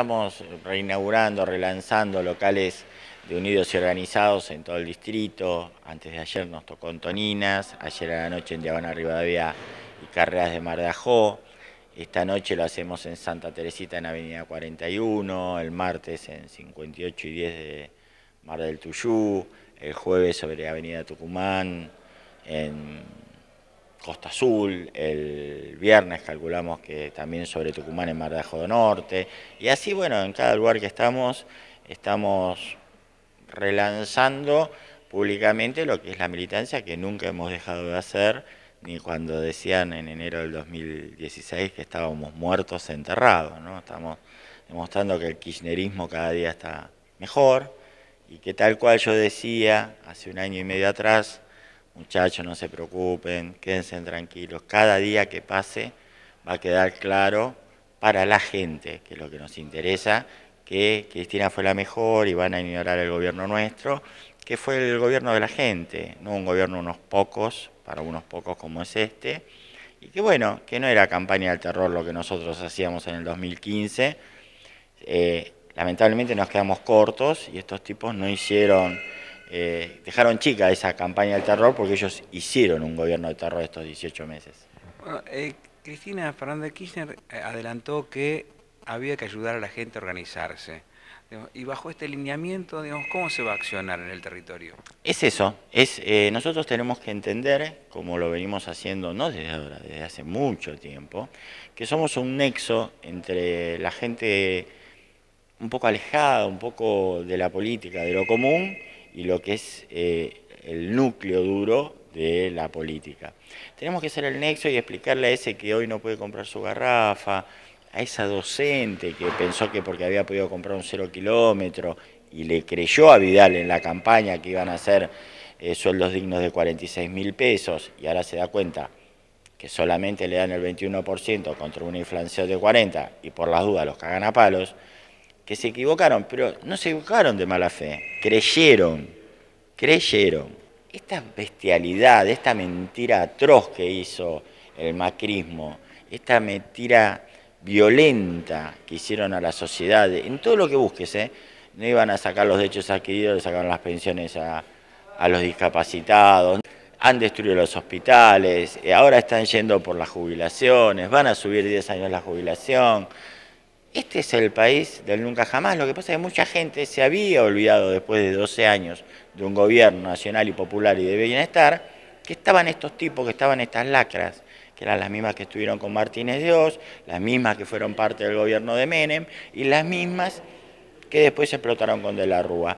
Estamos reinaugurando, relanzando locales de unidos y organizados en todo el distrito. Antes de ayer nos tocó en Toninas, ayer a la noche en Diagonal Rivadavia y Carreras de Mar Ajó. Esta noche lo hacemos en Santa Teresita en Avenida 41, el martes en 58 y 10 de Mar del Tuyú, el jueves sobre Avenida Tucumán, en Costa Azul, el viernes calculamos que también sobre Tucumán en Mar de Norte, y así, bueno, en cada lugar que estamos, estamos relanzando públicamente lo que es la militancia que nunca hemos dejado de hacer, ni cuando decían en enero del 2016 que estábamos muertos enterrados, ¿no? Estamos demostrando que el kirchnerismo cada día está mejor y que tal cual yo decía hace un año y medio atrás, muchachos, no se preocupen, quédense tranquilos. Cada día que pase va a quedar claro para la gente, que es lo que nos interesa, que Cristina fue la mejor y van a ignorar el gobierno nuestro, que fue el gobierno de la gente, no un gobierno unos pocos, para unos pocos como es este, y que bueno, que no era campaña del terror lo que nosotros hacíamos en el 2015. Eh, lamentablemente nos quedamos cortos y estos tipos no hicieron eh, dejaron chica esa campaña del terror porque ellos hicieron un gobierno de terror estos 18 meses. Ah, eh, Cristina Fernández Kirchner eh, adelantó que había que ayudar a la gente a organizarse. Y bajo este lineamiento, digamos, ¿cómo se va a accionar en el territorio? Es eso, es, nosotros tenemos que entender, como lo venimos haciendo no desde ahora, desde hace mucho tiempo, que somos un nexo entre la gente un poco alejada, un poco de la política, de lo común, y lo que es eh, el núcleo duro de la política. Tenemos que ser el nexo y explicarle a ese que hoy no puede comprar su garrafa, a esa docente que pensó que porque había podido comprar un cero kilómetro y le creyó a Vidal en la campaña que iban a hacer eh, sueldos dignos de 46 mil pesos y ahora se da cuenta que solamente le dan el 21% contra una inflación de 40 y por las dudas los cagan a palos, que se equivocaron, pero no se equivocaron de mala fe, creyeron, creyeron. Esta bestialidad, esta mentira atroz que hizo el macrismo, esta mentira violenta que hicieron a la sociedad, en todo lo que busques, ¿eh? no iban a sacar los derechos adquiridos, le sacaron las pensiones a, a los discapacitados, han destruido los hospitales, eh, ahora están yendo por las jubilaciones, van a subir 10 años la jubilación. Este es el país del nunca jamás. Lo que pasa es que mucha gente se había olvidado después de 12 años de un gobierno nacional y popular y de bienestar, que estaban estos tipos, que estaban estas lacras, que eran las mismas que estuvieron con Martínez Dios, las mismas que fueron parte del gobierno de Menem y las mismas que después se explotaron con De la Rúa.